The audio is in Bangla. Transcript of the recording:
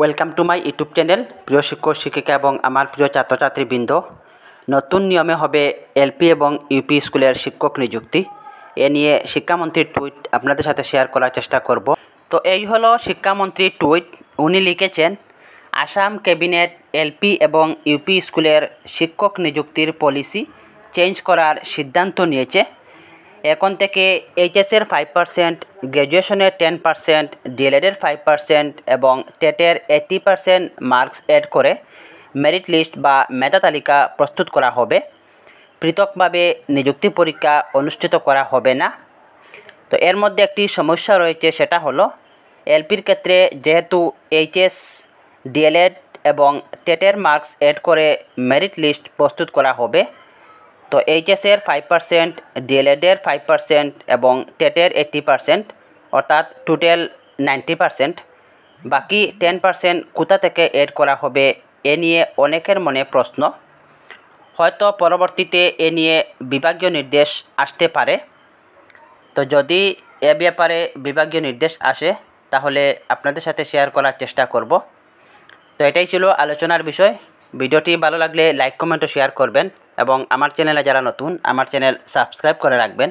welcome to my YouTube channel প্রিয় শিক্ষক শিক্ষিকা এবং আমার প্রিয় ছাত্রছাত্রীবৃন্দ নতুন নিয়মে হবে এলপি এবং ইউপি স্কুলের শিক্ষক নিযুক্তি এ নিয়ে শিক্ষামন্ত্রীর টুইট আপনাদের সাথে শেয়ার করার চেষ্টা করব তো এই হলো শিক্ষামন্ত্রীর টুইট উনি লিখেছেন আসাম ক্যাবিনেট এলপি এবং ইউপি স্কুলের শিক্ষক নিযুক্তির পলিসি চেঞ্জ করার সিদ্ধান্ত নিয়েছে এখন থেকে এইচএসের ফাইভ পার্সেন্ট গ্র্যাজুয়েশনের টেন পার্সেন্ট ডিএলএডের ফাইভ পার্সেন্ট এবং টেটের এইটি পার্সেন্ট মার্কস অ্যাড করে মেরিট লিস্ট বা মেধা তালিকা প্রস্তুত করা হবে পৃথকভাবে নিযুক্তি পরীক্ষা অনুষ্ঠিত করা হবে না তো এর মধ্যে একটি সমস্যা রয়েছে সেটা হলো এলপির ক্ষেত্রে যেহেতু এইচএস ডিএলএড এবং টেটের মার্কস অ্যাড করে মেরিট লিস্ট প্রস্তুত করা হবে তো এইচএসের ফাইভ পার্সেন্ট ডিএলএডের ফাইভ পার্সেন্ট এবং টেটের এইট্টি পার্সেন্ট অর্থাৎ টোটাল নাইনটি পার্সেন্ট বাকি টেন পার্সেন্ট কোথা থেকে এড করা হবে এ নিয়ে অনেকের মনে প্রশ্ন হয়তো পরবর্তীতে এ নিয়ে বিভাগীয় নির্দেশ আসতে পারে তো যদি এ ব্যাপারে বিভাগীয় নির্দেশ আসে তাহলে আপনাদের সাথে শেয়ার করার চেষ্টা করব তো এটাই ছিল আলোচনার বিষয় ভিডিওটি ভালো লাগলে লাইক কমেন্ট শেয়ার করবেন এবং আমার চ্যানেলে যারা নতুন আমার চ্যানেল সাবস্ক্রাইব করে রাখবেন